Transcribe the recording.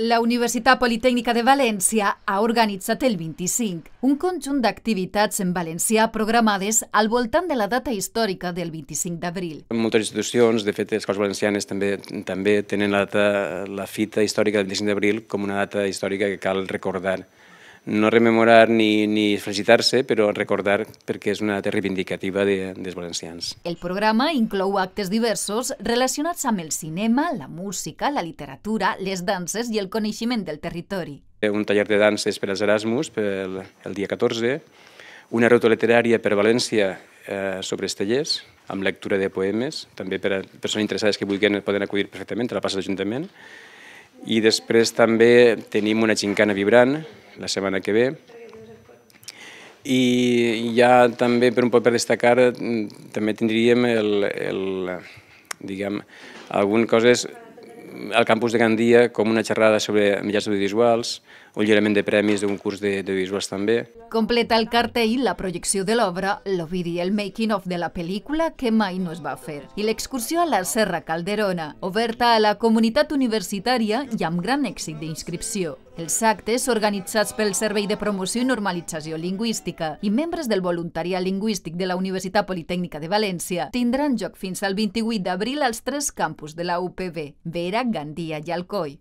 La Universitat Politècnica de València ha organitzat el 25 un conjunt d'activitats en valencià programades al voltant de la data històrica del 25 d'abril. Moltes institucions, de fet, les escoles valencianes també també tenen la, data, la fita històrica del 25 d'abril com una data històrica que cal recordar no rememorar ni, ni felicitar-se, però recordar perquè és una data reivindicativa de, dels valencians. El programa inclou actes diversos relacionats amb el cinema, la música, la literatura, les danses i el coneixement del territori. Un taller de danses per als Erasmus pel, el dia 14, una ruta literària per València eh, sobre Estellers, amb lectura de poemes, també per a persones interessades que vulguin poden acudir perfectament a la plaça d'Ajuntament. I després també tenim una xincana vibrant, la setmana que ve. I ja també per un paper per destacar també tindríem el, el, diguem, algunes coses al campus de Gandia com una xerrada sobre mitjans audiovisuals, un lliurament de premis d'un curs de, visuals també. Completa el cartell la projecció de l'obra, l'Ovidi, el making of de la pel·lícula que mai no es va fer, i l'excursió a la Serra Calderona, oberta a la comunitat universitària i amb gran èxit d'inscripció. Els actes, organitzats pel Servei de Promoció i Normalització Lingüística i membres del voluntariat lingüístic de la Universitat Politècnica de València, tindran lloc fins al 28 d'abril als tres campus de la UPB, Vera, Gandia i Alcoi.